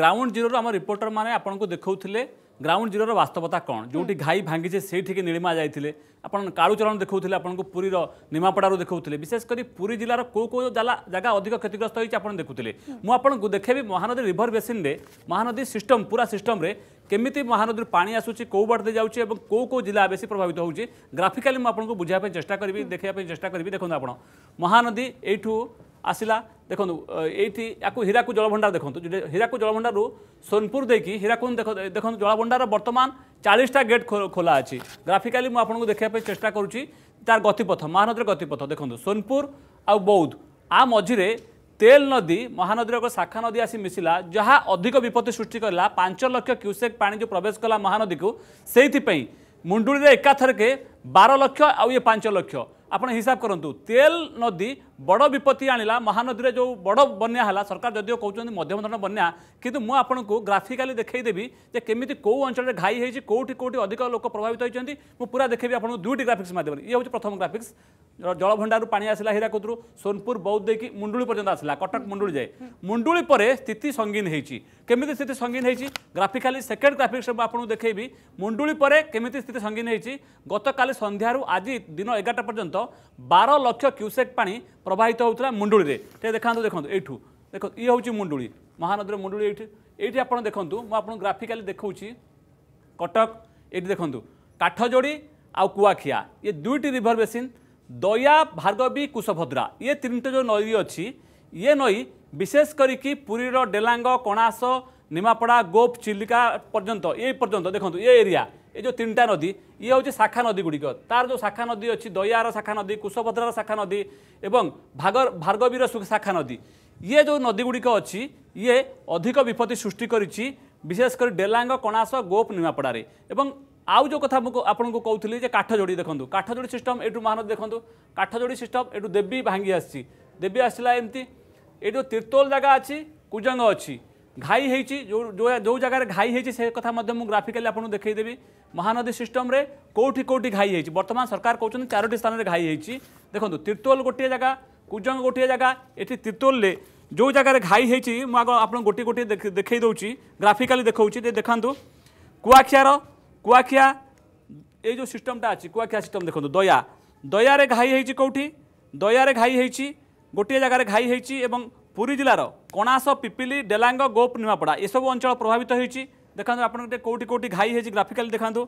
ground জিরোর আমার রিপোর্টর মানে আপনার দেখাউলে গ্রাউন্ড জিরোর বাস্তবতা কম যেটি ঘাই ভাঙ্গিছে সেইটিকে নীলিমা যাই আপনার কাড়ুচরণ দেখাউলে আপনার পুরীর নিমাপড়ার দেখাউলে বিশেষ করে পুরী জেলার কেউ কেউ জায়গা অধিক ক্ষতিগ্রস্ত হয়েছে আপনার দেখুলে মু আপনার দেখেবি মহানদী রিভর বেসিনে মহানদী সিস্টম পুরা সিস্টমে কেমিতি মহানদীর পানি আসুচি কেউ বাটতে যাচ্ছে এবং কেউ কেউ জেলা বেশি প্রভাবিত হচ্ছে গ্রাফিকালি মু আপনার বুঝাই চেষ্টা করবি দেখা চেষ্টা করবি দেখুন আপনার মহানদী এইটু আসিলা দেখুন এইটি ইয়াকু হীরাকু জলভণ্ডার দেখুন হীরাকু জলভণ্ডারু সোনপুর দেখি হীরাকুন দেখুন জলভণ্ডার বর্তমান চাশটা গেট খোলা আছে গ্রাফিকালি মু আপনার দেখা চেষ্টা করছি তার গতিপথ মহানদীর গতিপথ দেখুন সোনপুর আৌধ আ মঝিরে তেল নদী মহানদীর এক শাখা নদী আসি মিশিলা যা অধিক বিপত্তি সৃষ্টি করা পাঁচ লক্ষ কিউসেক পা যে প্রবেশ কলা মহানদী কু সেইপাই মুন্ডুড়ি একাথরকে বার লক্ষ আউ এ পাঁচ লক্ষ আপনার হিসাব করতু তেল নদী बड विपत्ति आणला महानदीर जो बड बन्या होलाकार मध्यम धर बनिया कि म आपणु ग्राफिकली देखैदेबिमि घाई अञ्चले घाइस के अधिक लोक प्रभावित हुन्छ म पुरा देखेँ दुईटी ग्राफिक माध्यम इच्छु प्रथम ग्राफिक्स जलभण्डार पाँच आसला हिराकुद्र सोनपुर बौद्धै कि मुंडुली पर्यन्त आसला कटक मुडुली जा मुडुली स्थिति सङ्गीनही केमि स्थिति सङ्गीनही ग्राफिकली सेकेन्ड ग्राफिक आउँदा देखै मुडुलीपे के स्थिति सङ्गीन गत गतकाली सन्धार आज दिन एघारटा पर्यन्त बार लक्ष क्यूसेक पा প্রবাহিত হোলা মুন্ডুড়ি টিকে দেখা দেখুন এইঠু দেখ ইয়ে হচ্ছে মুন্ডুড়ি মহানদীর মুন্ডুড়ি এইটি এইটি আপনার দেখুন মু আপনার গ্রাফিকালি দেখছি কটক এইটি দেখুন কাঠযোড়ি আুয়াখিয়া ইয়ে দুইটি রিভর বেসিন দয়া ভার্গবী কুশভদ্রা ইয়ে তিনটা যে নদী অছি ইয়ে নই বিশেষ করিকি পুরীর ডেলাঙ্গ কণাস নিমাপড়া গোপ চিলিকা পর্যন্ত এই পর্যন্ত দেখুন এ এরিয়া ଏ ଯେଉଁ ତିନିଟା ନଦୀ ଇଏ ହେଉଛି ଶାଖା ନଦୀଗୁଡ଼ିକ ତାର ଯେଉଁ ଶାଖା ନଦୀ ଅଛି ଦୟାର ଶାଖା ନଦୀ କୁଶଭଦ୍ରାର ଶାଖା ନଦୀ ଏବଂ ଭାଗ ଭାର୍ଗବୀର ଶାଖା ନଦୀ ଇଏ ଯେଉଁ ନଦୀଗୁଡ଼ିକ ଅଛି ଇଏ ଅଧିକ ବିପତ୍ତି ସୃଷ୍ଟି କରିଛି ବିଶେଷ କରି ଡେଲାଙ୍ଗ କଣାସ ଗୋପ ନିମାପଡ଼ାରେ ଏବଂ ଆଉ ଯେଉଁ କଥା ମୁଁ ଆପଣଙ୍କୁ କହୁଥିଲି ଯେ କାଠଯୋଡ଼ି ଦେଖନ୍ତୁ କାଠଯୋଡ଼ି ସିଷ୍ଟମ୍ ଏଇଠୁ ମହାନଦୀ ଦେଖନ୍ତୁ କାଠଯୋଡ଼ି ସିଷ୍ଟମ୍ ଏଇଠୁ ଦେବୀ ଭାଙ୍ଗି ଆସିଛି ଦେବୀ ଆସିଲା ଏମିତି ଏ ଯେଉଁ ତିର୍ତ୍ତୋଲ ଜାଗା ଅଛି କୁଜଙ୍ଗ ଅଛି ଘାଇ ହେଇଛି ଯେଉଁ ଯେଉଁ ଜାଗାରେ ଘାଇ ହେଇଛି ସେ କଥା ମଧ୍ୟ ମୁଁ ଗ୍ରାଫିକାଲି ଆପଣଙ୍କୁ ଦେଖେଇଦେବି ମହାନଦୀ ସିଷ୍ଟମରେ କେଉଁଠି କେଉଁଠି ଘାଇ ହେଇଛି ବର୍ତ୍ତମାନ ସରକାର କହୁଛନ୍ତି ଚାରୋଟି ସ୍ଥାନରେ ଘାଇ ହେଇଛି ଦେଖନ୍ତୁ ତିର୍ତୋଲ ଗୋଟିଏ ଜାଗା କୁଜଙ୍ଗ ଗୋଟିଏ ଜାଗା ଏଠି ତିର୍ତୋଲରେ ଯେଉଁ ଜାଗାରେ ଘାଇ ହେଇଛି ମୁଁ ଆଗ ଆପଣଙ୍କୁ ଗୋଟିଏ ଗୋଟିଏ ଦେଖାଇ ଦେଉଛି ଗ୍ରାଫିକାଲି ଦେଖାଉଛି ଯେ ଦେଖନ୍ତୁ କୁଆଖିଆର କୁଆଖିଆ ଏଇ ଯେଉଁ ସିଷ୍ଟମଟା ଅଛି କୁଆଖିଆ ସିଷ୍ଟମ ଦେଖନ୍ତୁ ଦୟା ଦୟାରେ ଘାଇ ହେଇଛି କେଉଁଠି ଦୟାରେ ଘାଇ ହେଇଛି ଗୋଟିଏ ଜାଗାରେ ଘାଇ ହେଇଛି ଏବଂ ପୁରୀ ଜିଲ୍ଲାର କଣାସ ପିପିଲି ଡେଲାଙ୍ଗ ଗୋପ ନିମାପଡ଼ା ଏସବୁ ଅଞ୍ଚଳ ପ୍ରଭାବିତ ହେଇଛି দেখান্তু আপনার কোটি কোটি ঘাই হয়েছে গ্রাফিকালি দেখান্তু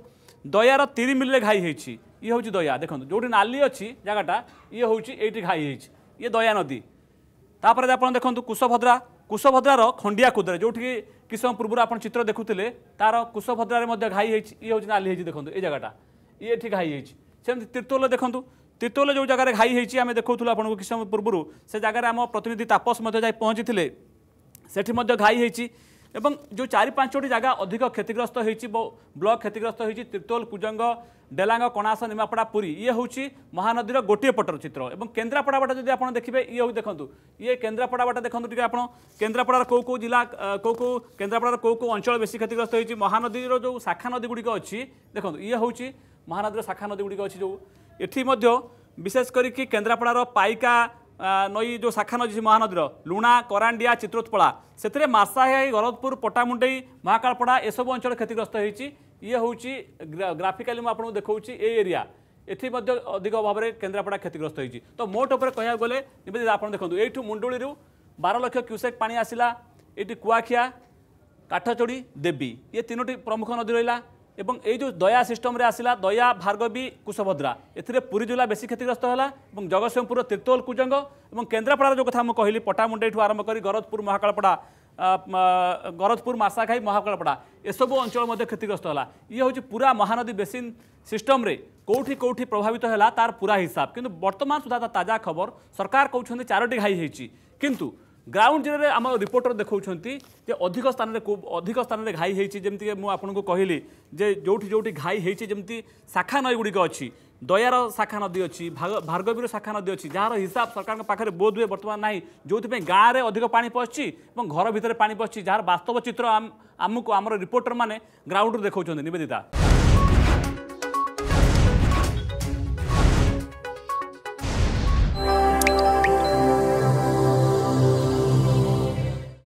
দয়ার তিরিমিলে ঘাই হয়েছি ইয়ে হচ্ছে দয়া দেখুন যেটি নালি অছি জায়গাটা ইয়ে হচ্ছে এইটি ঘাই হয়েছে ইয়ে দয়া নদী তাপরে আপনার দেখুন কুশভদ্রা কুশভদ্রার খণ্ডিয়া কুদরে যেটি কিছু সময় পূর্ব আপনার চিত্র দেখুলে তার কুশভদ্রার মধ্যে ঘাই হয়েছে ইয়ে হচ্ছে নালি হয়েছে দেখুন এই জায়গাটা ইয়ে এটি ঘাই হয়েছে সেমনি তীর্তোল দেখুন তীর্তোল যে জায়গায় ঘাই হয়েছে আমি দেখুলু আপনার কিছু সময় পূর্ব সে জায়গায় আমার প্রতিনিধি তাপস যাই পৌঁছি সেটি ঘাই হয়েছে এবং যে চারি পাঁচটি জায়গা অধিক ক্ষতিগ্রস্ত হয়েছে ব্লক ক্ষতিগ্রস্ত হয়েছে তীর্তোল কুজঙ্গ ডেলাঙ্গ কণাস নিমাপড়া পুরী ইয়ে হচ্ছে মহানদীর গোটিয়ে পটর চিত্র এবং কেন্দ্রাপড়া বাটা যদি আপনার দেখবে ইয়ে হচ্ছে দেখুন ইয়ে কেন্দ্রাপড়া বাটা দেখুন টিকি আপনার কেন্দ্রাপড়ার কেউ কেউ জেলা কেউ কেউ কেন্দ্রাপড়ার কেউ কেউ অঞ্চল বেশি ক্ষতিগ্রস্ত হয়েছে মহানদীর যে শাখা নদীগুড়ি অছি দেখুন ইয়ে হচ্ছে মহানদীর শাখা নদীগুড়ি অছি যে এটি মধ্য বিশেষ করি কেন্দ্রাপড়ার পাইকা ନଈ ଯେଉଁ ଶାଖା ନଦୀ ମହାନଦୀର ଲୁଣା କରାଣ୍ଡିଆ ଚିତ୍ରୋତ୍ପଳା ସେଥିରେ ମାସାହାଇ ଗରଦପୁର ପଟାମୁଣ୍ଡେଇ ମହାକାଳପଡ଼ା ଏସବୁ ଅଞ୍ଚଳ କ୍ଷତିଗ୍ରସ୍ତ ହୋଇଛି ଇଏ ହେଉଛି ଗ୍ରାଫିକାଲି ମୁଁ ଆପଣଙ୍କୁ ଦେଖାଉଛି ଏ ଏରିଆ ଏଠି ମଧ୍ୟ ଅଧିକ ଭାବରେ କେନ୍ଦ୍ରାପଡ଼ା କ୍ଷତିଗ୍ରସ୍ତ ହୋଇଛି ତ ମୋଟ ଉପରେ କହିବାକୁ ଗଲେ ଯେମିତି ଆପଣ ଦେଖନ୍ତୁ ଏଇଠୁ ମୁଣ୍ଡୁଳିରୁ ବାର ଲକ୍ଷ କ୍ୟୁସେକ୍ ପାଣି ଆସିଲା ଏଇଠି କୁଆଖିଆ କାଠଚୋଡ଼ି ଦେବୀ ଇଏ ତିନୋଟି ପ୍ରମୁଖ ନଦୀ ରହିଲା এবং এই যে দয়া সিষ্টমে আসলা দয়া ভার্গবী কুশভদ্রা এতে পুরী জেলা বেশি ক্ষতিগ্রস্ত হল এবং জগৎসিংহপুর তীর্তোল কুজঙ্গ এবং কেন্দ্রাপড়ার যে কথা কহিলি পটামুন্ডাইঠু আরম্ভ করে গরদপুর মহাকালপড়া গরদপুর মাসাঘাই মহাকালপড়া এসব অঞ্চল মধ্যে ক্ষতিগ্রস্ত হল ইয়ে হচ্ছে পুরা মহানদী বেসিন সিষ্টমে কোটি কোটি প্রভাবিত হল তার পুরা হিসাব কিন্তু বর্তমান সুদ্ধা তাজা খবর সরকার কৌন চারোটি ঘাই হয়েছি কিন্তু ଗ୍ରାଉଣ୍ଡ ଜିରୋରେ ଆମ ରିପୋର୍ଟର ଦେଖାଉଛନ୍ତି ଯେ ଅଧିକ ସ୍ଥାନରେ ଅଧିକ ସ୍ଥାନରେ ଘାଇ ହେଇଛି ଯେମିତିକି ମୁଁ ଆପଣଙ୍କୁ କହିଲି ଯେ ଯେଉଁଠି ଯେଉଁଠି ଘାଇ ହେଇଛି ଯେମିତି ଶାଖା ନଈଗୁଡ଼ିକ ଅଛି ଦୟାର ଶାଖା ନଦୀ ଅଛି ଭାର୍ଗବୀର ଶାଖା ନଦୀ ଅଛି ଯାହାର ହିସାବ ସରକାରଙ୍କ ପାଖରେ ବୋଧ ହୁଏ ବର୍ତ୍ତମାନ ନାହିଁ ଯେଉଁଥିପାଇଁ ଗାଁରେ ଅଧିକ ପାଣି ପଶିଛି ଏବଂ ଘର ଭିତରେ ପାଣି ପଶିଛି ଯାହାର ବାସ୍ତବ ଚିତ୍ର ଆମକୁ ଆମର ରିପୋର୍ଟରମାନେ ଗ୍ରାଉଣ୍ଡରୁ ଦେଖାଉଛନ୍ତି ନିବେଦିତା